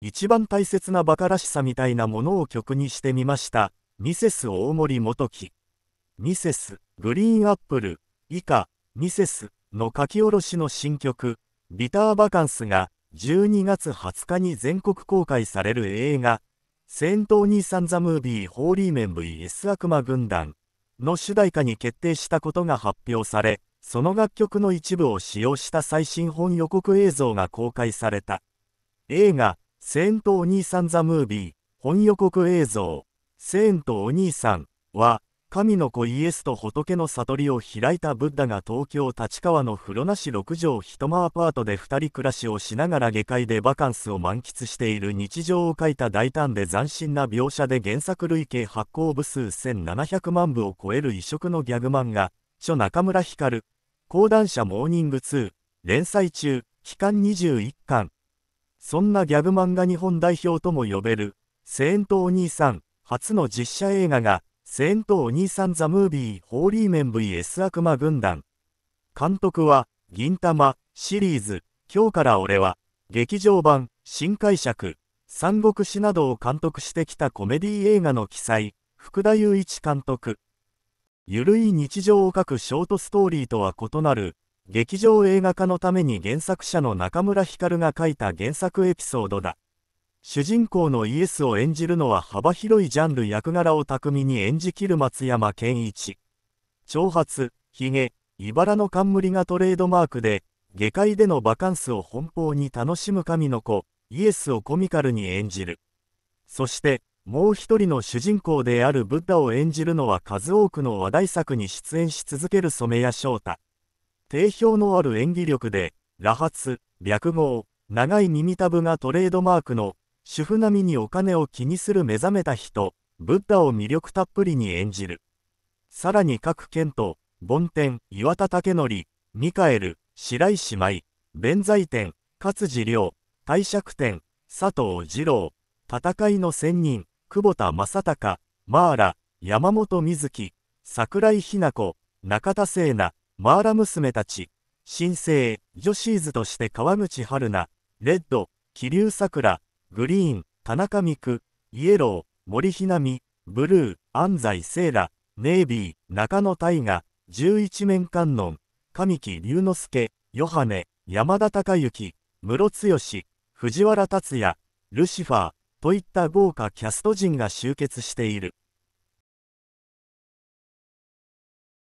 一番大切なバカらしさみたいなものを曲にしてみました。ミセス大森元樹。ミセス、グリーンアップル、以下、ミセスの書き下ろしの新曲、ビターバカンスが12月20日に全国公開される映画、セントーニーサンザムービーホーリーメン VS 悪魔軍団の主題歌に決定したことが発表され、その楽曲の一部を使用した最新本予告映像が公開された。映画、セントお兄さんザムービー、本予告映像、セントお兄さんは、神の子イエスと仏の悟りを開いたブッダが東京立川の風呂なし6畳一間アパートで2人暮らしをしながら下界でバカンスを満喫している日常を描いた大胆で斬新な描写で原作累計発行部数1700万部を超える異色のギャグ漫画、著中村光、講談社モーニング2、連載中、期間21巻。そんなギャグ漫画日本代表とも呼べる、セイントお兄さん、初の実写映画が、セイントお兄さんザムービーホーリーメン VS 悪魔軍団。監督は、銀玉、シリーズ、今日から俺は、劇場版、新解釈、三国志などを監督してきたコメディ映画の記載、福田雄一監督。ゆるい日常を描くショートストーリーとは異なる、劇場映画化のために原作者の中村光が書いた原作エピソードだ主人公のイエスを演じるのは幅広いジャンル役柄を巧みに演じきる松山ケンイチ長髪ひげ茨の冠がトレードマークで下界でのバカンスを奔放に楽しむ神の子イエスをコミカルに演じるそしてもう一人の主人公であるブッダを演じるのは数多くの話題作に出演し続ける染谷翔太定評のある演技力で、羅髪、略語、長い耳たぶがトレードマークの、主婦並みにお金を気にする目覚めた人、ブッダを魅力たっぷりに演じる。さらに各県と、梵天、岩田武則、ミカエル、白石舞、弁財天、勝次良、帝釈天、佐藤二郎、戦いの仙人、久保田正隆、マーラ、山本瑞希、桜井日奈子、中田聖奈、マーラ娘たち、新生、女シーズとして川口春奈、レッド、桐生桜、グリーン、田中美久、イエロー、森ひなみ、ブルー、安西聖羅、ネイビー、中野大河、十一面観音、神木隆之介、ヨハネ、山田孝之、室剛、藤原竜也、ルシファー、といった豪華キャスト陣が集結している。